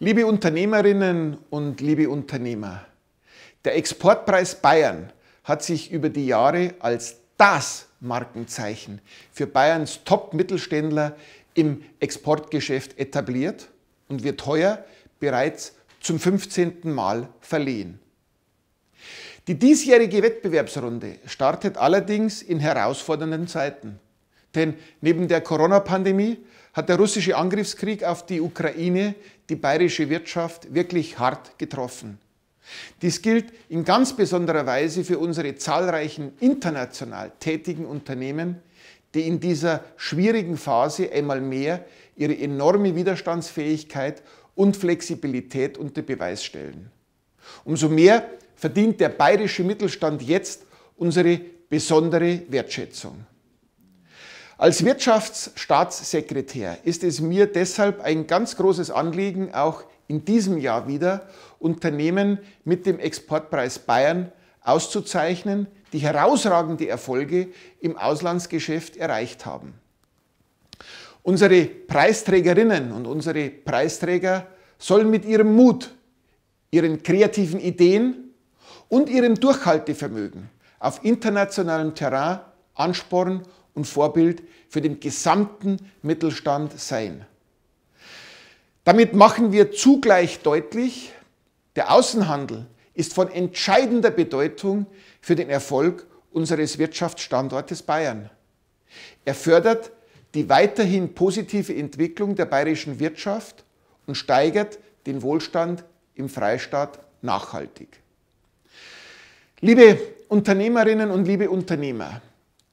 Liebe Unternehmerinnen und liebe Unternehmer, der Exportpreis Bayern hat sich über die Jahre als das Markenzeichen für Bayerns Top-Mittelständler im Exportgeschäft etabliert und wird heuer bereits zum 15. Mal verliehen. Die diesjährige Wettbewerbsrunde startet allerdings in herausfordernden Zeiten. Denn neben der Corona-Pandemie hat der russische Angriffskrieg auf die Ukraine die bayerische Wirtschaft wirklich hart getroffen. Dies gilt in ganz besonderer Weise für unsere zahlreichen international tätigen Unternehmen, die in dieser schwierigen Phase einmal mehr ihre enorme Widerstandsfähigkeit und Flexibilität unter Beweis stellen. Umso mehr verdient der bayerische Mittelstand jetzt unsere besondere Wertschätzung. Als Wirtschaftsstaatssekretär ist es mir deshalb ein ganz großes Anliegen, auch in diesem Jahr wieder Unternehmen mit dem Exportpreis Bayern auszuzeichnen, die herausragende Erfolge im Auslandsgeschäft erreicht haben. Unsere Preisträgerinnen und unsere Preisträger sollen mit ihrem Mut, ihren kreativen Ideen und ihrem Durchhaltevermögen auf internationalem Terrain anspornen und Vorbild für den gesamten Mittelstand sein. Damit machen wir zugleich deutlich, der Außenhandel ist von entscheidender Bedeutung für den Erfolg unseres Wirtschaftsstandortes Bayern. Er fördert die weiterhin positive Entwicklung der bayerischen Wirtschaft und steigert den Wohlstand im Freistaat nachhaltig. Liebe Unternehmerinnen und liebe Unternehmer,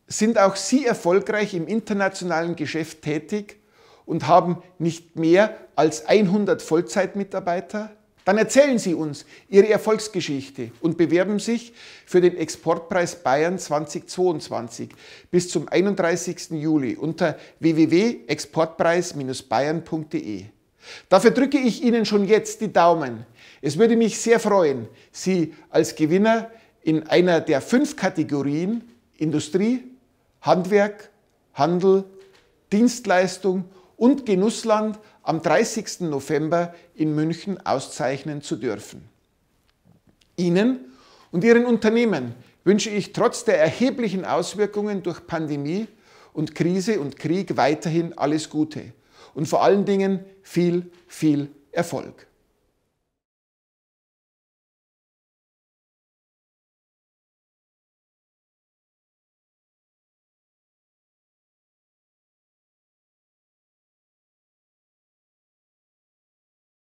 sind auch sie erfolgreich im internationalen Geschäft tätig und haben nicht mehr als 100 Vollzeitmitarbeiter? Dann erzählen Sie uns Ihre Erfolgsgeschichte und bewerben sich für den Exportpreis Bayern 2022 bis zum 31. Juli unter www.exportpreis-bayern.de. Dafür drücke ich Ihnen schon jetzt die Daumen. Es würde mich sehr freuen, Sie als Gewinner in einer der fünf Kategorien Industrie, Handwerk, Handel, Dienstleistung und Genussland am 30. November in München auszeichnen zu dürfen. Ihnen und Ihren Unternehmen wünsche ich trotz der erheblichen Auswirkungen durch Pandemie und Krise und Krieg weiterhin alles Gute und vor allen Dingen viel, viel Erfolg.